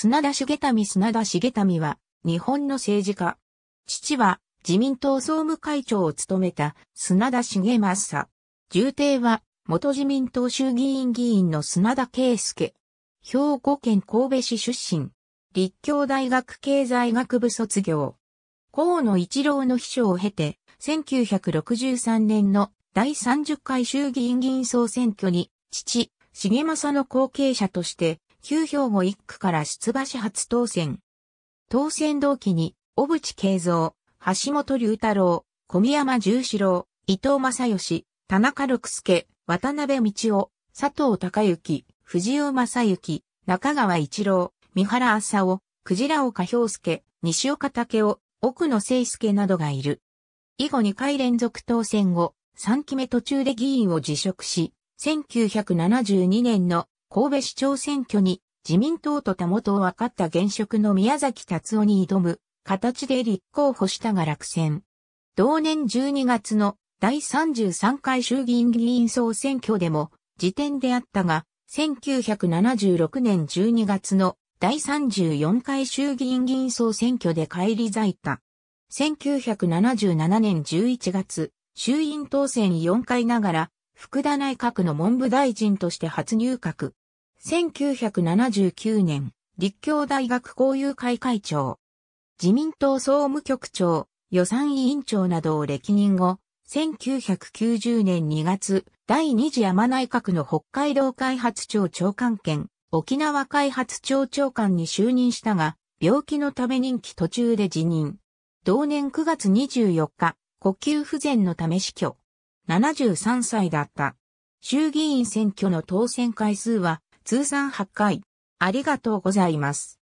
砂田重民砂田重民は、日本の政治家。父は、自民党総務会長を務めた砂田重政。重帝は、元自民党衆議院議員の砂田圭介。兵庫県神戸市出身。立教大学経済学部卒業。河野一郎の秘書を経て、1963年の第30回衆議院議員総選挙に、父、重政の後継者として旧兵庫一区から出馬し初当選。当選同期に、小渕恵三、橋本龍太郎、小宮山十四郎、伊藤正義、田中六助、渡辺道夫、佐藤隆之、藤尾正幸、中川一郎、三原浅尾、鯨岡氷介、西岡武夫、奥野誠介などがいる。以後2回連続当選後、3期目途中で議員を辞職し、1972年の神戸市長選挙に自民党と他元を分かった現職の宮崎達夫に挑む形で立候補したが落選。同年12月の第33回衆議院議員総選挙でも時点であったが、1976年12月の第34回衆議院議員総選挙で返り咲いた。1977年11月、衆院当選4回ながら福田内閣の文部大臣として初入閣。1979年、立教大学交友会会長。自民党総務局長、予算委員長などを歴任後、1990年2月、第二次山内閣の北海道開発庁長官兼、沖縄開発庁長官に就任したが、病気のため任期途中で辞任。同年9月24日、呼吸不全のため死去。73歳だった。衆議院選挙の当選回数は通算8回。ありがとうございます。